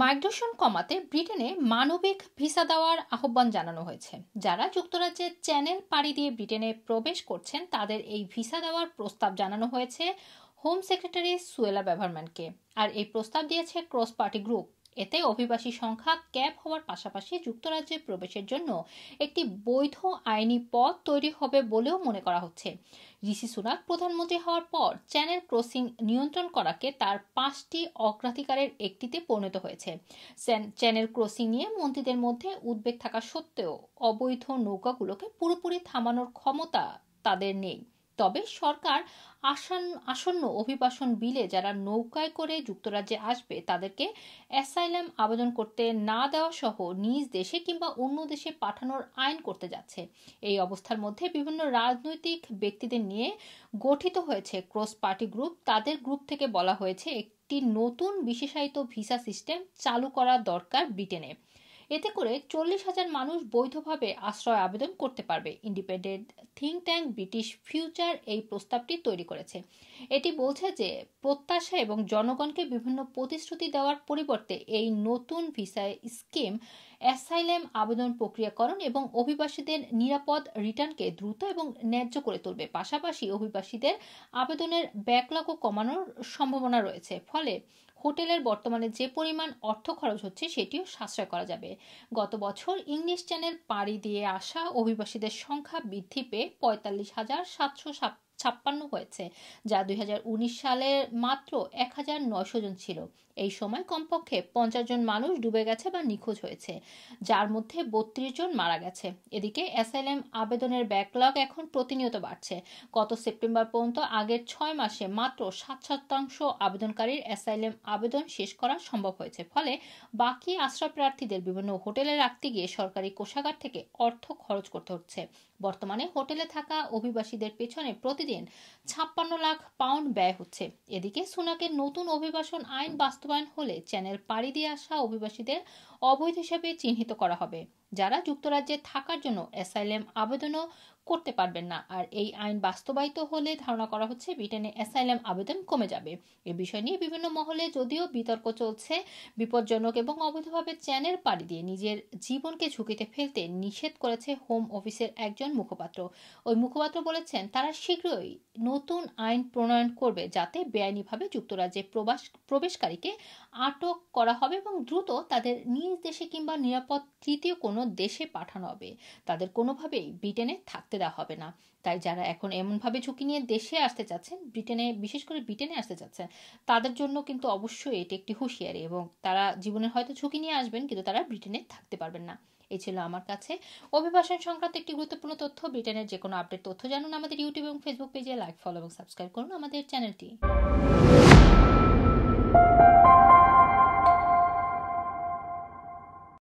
migration কমাতে ব্রিটেনে মানবিক ভিসা দেওয়ার আহ্বান জানানো হয়েছে যারা যুক্তরাজ্যের চ্যানেল পাড়ি দিয়ে ব্রিটেনে প্রবেশ করছেন তাদের এই ভিসা দেওয়ার প্রস্তাব জানানো হয়েছে হোম সেক্রেটারি সুয়েলা ব্যাভারম্যানকে আর এই প্রস্তাব দিয়েছে ক্রস পার্টি গ্রুপ এতে অভিবাসী সংখ্যা ক্যাপ হওয়ার পাশাপাশি যুক্তরাজ্যে প্রবেশের জন্য একটি বৈধ আইনি পথ তৈরি হবে বলেও মনে করা হচ্ছে ঋষি সুনাক প্রধানমন্ত্রী হওয়ার পর চ্যানেল ক্রসিং নিয়ন্ত্রণ করাকে তার পাঁচটি অগ্রাধিকারের একটিতে পরিণত হয়েছে চ্যানেল ক্রসিং নিয়ে মন্ত্রীদের মধ্যে উদ্বেগ থাকা সত্ত্বেও অবৈধ নৌকাগুলোকে পুরোপুরি থামানোর ক্ষমতা তাদের নেই তবে সরকার আসন আসন্ন অভিবাসন বিলে যারা নৌকায় করে যুক্তরাজ্যে আসবে তাদেরকে অ্যাসাইলাম আবেদন করতে না দেওয়া সহ নিজ দেশে কিংবা অন্য দেশে পাঠানোর আইন করতে যাচ্ছে এই অবস্থার মধ্যে বিভিন্ন রাজনৈতিক ব্যক্তিদের নিয়ে গঠিত হয়েছে ক্রস পার্টি গ্রুপ তাদের গ্রুপ থেকে বলা হয়েছে একটি নতুন বিশেষায়িত ভিসা সিস্টেম চালু করা দরকার ব্রিটেনে এতে করে চল্লিশ হাজার মানুষ বৈধভাবে আশ্রয় আবেদন করতে পারবে independent think tank British Future এই প্রস্তাবটি তৈরি করেছে এটি বলছে যে প্রত্যাশা এবং জনগণকে বিভিন্ন প্রতিশ্রুতি দেওয়ার পরিবর্তে এই নতুন ভিসা স্কিম অ্যাসাইলেম আবেদন প্রক্রিয়াকরণ এবং অভিবাসীদের নিরাপদ রিটার্নকে দ্রুত এবং ন্যায্য করে তুলবে পাশাপাশি অভিবাসীদের আবেদনের ব্যাকলগও কমানোর সম্ভাবনা রয়েছে ফলে হোটেলের বর্তমানে যে পরিমাণ অর্থ খরচ হচ্ছে সেটিও সাশ্রয় করা যাবে গত বছর ইংলিশ চ্যানেল পাড়ি দিয়ে আসা অভিবাসীদের সংখ্যা বৃদ্ধি পেয়ে পঁয়তাল্লিশ হাজার সাতশো ছাপ্পান্ন হয়েছে যা দুই সালে মাত্র এক হাজার নয়শো জন ছিল এই সময় কমপক্ষে পঞ্চাশ জন মানুষ ডুবে গেছে বা নিখোঁজ হয়েছে যার মধ্যে বত্রিশ জন মারা গেছে এদিকে এসএলএম আবেদনের ব্যাকলগ এখন প্রতিনিয়ত বাড়ছে গত সেপ্টেম্বর পর্যন্ত আগের ছয় মাসে মাত্র সাত শতাংশ আবেদনকারীর অ্যাসাইলেম আবেদন শেষ করা সম্ভব হয়েছে ফলে বাকি আশ্রয় প্রার্থীদের বিভিন্ন হোটেলে রাখতে গিয়ে সরকারি কোষাগার থেকে অর্থ খরচ করতে হচ্ছে বর্তমানে হোটেলে থাকা অভিবাসীদের পেছনে প্রতিদিন ছাপ্পান্ন লাখ পাউন্ড ব্যয় হচ্ছে এদিকে সুনাকের নতুন অভিবাসন আইন বাস্তব বাস্তবায়ন হলে চ্যানেল পাড়ি দিয়ে আসা অভিবাসীদের অবৈধ হিসেবে চিহ্নিত করা হবে যারা যুক্তরাজ্যে থাকার জন্য অ্যাসাইলেম আবেদনও করতে পারবেন না আর এই আইন বাস্তবায়িত হলে ধারণা করা হচ্ছে ব্রিটেনে অ্যাসাইলাম আবেদন কমে যাবে এ বিষয় নিয়ে বিভিন্ন মহলে যদিও বিতর্ক চলছে বিপজ্জনক এবং অবৈধভাবে চ্যানেল পাড়ি দিয়ে নিজের জীবনকে ঝুঁকিতে ফেলতে নিষেধ করেছে হোম অফিসের একজন মুখপাত্র ওই মুখপাত্র বলেছেন তারা শীঘ্রই নতুন আইন প্রণয়ন করবে যাতে বেআইনিভাবে যুক্তরাজ্যে প্রবাস প্রবেশকারীকে আটক করা হবে এবং দ্রুত তাদের নিজ দেশে কিংবা নিরাপদ তৃতীয় কোনো দেশে পাঠানো হবে তাদের কোনোভাবেই ব্রিটেনে থাকতে ঢুকতে দেওয়া হবে না তাই যারা এখন এমনভাবে ঝুঁকি নিয়ে দেশে আসতে চাচ্ছেন ব্রিটেনে বিশেষ করে ব্রিটেনে আসতে চাচ্ছেন তাদের জন্য কিন্তু অবশ্যই এটি একটি হুঁশিয়ারি এবং তারা জীবনের হয়তো ঝুঁকি নিয়ে আসবেন কিন্তু তারা ব্রিটেনে থাকতে পারবেন না এই ছিল আমার কাছে অভিবাসন সংক্রান্ত একটি গুরুত্বপূর্ণ তথ্য ব্রিটেনের যে কোনো আপডেট তথ্য জানুন আমাদের ইউটিউব এবং ফেসবুক পেজে লাইক ফলো এবং সাবস্ক্রাইব করুন আমাদের চ্যানেলটি